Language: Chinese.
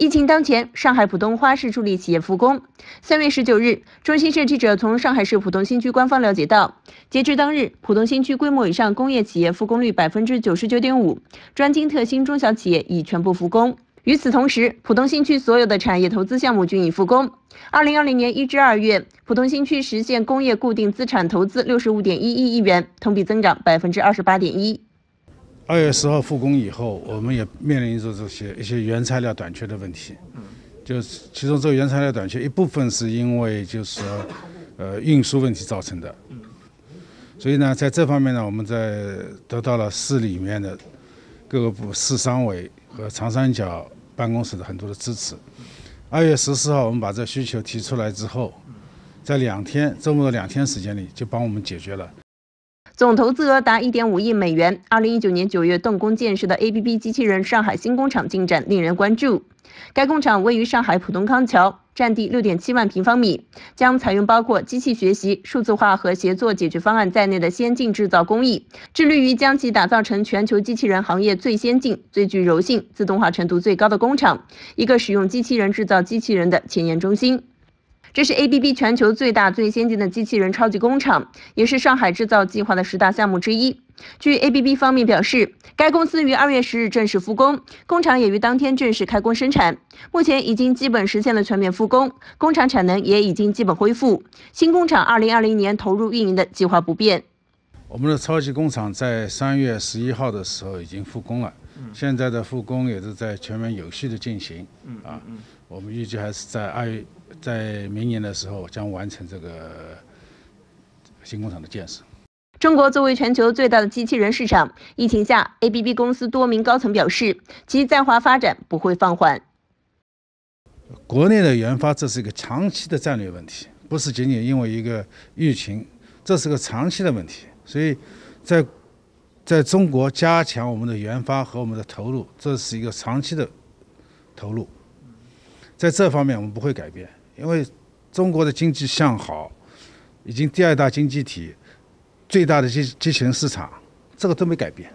疫情当前，上海浦东花式助力企业复工。三月十九日，中新社记者从上海市浦东新区官方了解到，截至当日，浦东新区规模以上工业企业复工率百分之九十九点五，专精特新中小企业已全部复工。与此同时，浦东新区所有的产业投资项目均已复工。二零二零年一至二月，浦东新区实现工业固定资产投资六十五点一一亿元，同比增长百分之二十八点一。二月十号复工以后，我们也面临着这些一些原材料短缺的问题。嗯，就是其中这个原材料短缺一部分是因为就是说，呃，运输问题造成的。嗯，所以呢，在这方面呢，我们在得到了市里面的各个部市商委和长三角办公室的很多的支持。二月十四号，我们把这需求提出来之后，在两天周末的两天时间里，就帮我们解决了。总投资额达1.5亿美元。2019年9月动工建设的 ABB 机器人上海新工厂进展令人关注。该工厂位于上海浦东康桥，占地6.7万平方米，将采用包括机器学习、数字化和协作解决方案在内的先进制造工艺，致力于将其打造成全球机器人行业最先进、最具柔性、自动化程度最高的工厂，一个使用机器人制造机器人的前沿中心。这是 ABB 全球最大最先进的机器人超级工厂，也是上海制造计划的十大项目之一。据 ABB 方面表示，该公司于二月十日正式复工，工厂也于当天正式开工生产。目前已经基本实现了全面复工，工厂产能也已经基本恢复。新工厂二零二零年投入运营的计划不变。我们的超级工厂在三月十一号的时候已经复工了。现在的复工也是在全面有序的进行，啊，我们预计还是在二月，在明年的时候将完成这个新工厂的建设。中国作为全球最大的机器人市场，疫情下 ABB 公司多名高层表示，其在华发展不会放缓。国内的研发，这是一个长期的战略问题，不是仅仅因为一个疫情，这是个长期的问题，所以，在。在中国加强我们的研发和我们的投入，这是一个长期的投入。在这方面，我们不会改变，因为中国的经济向好，已经第二大经济体，最大的机机器人市场，这个都没改变。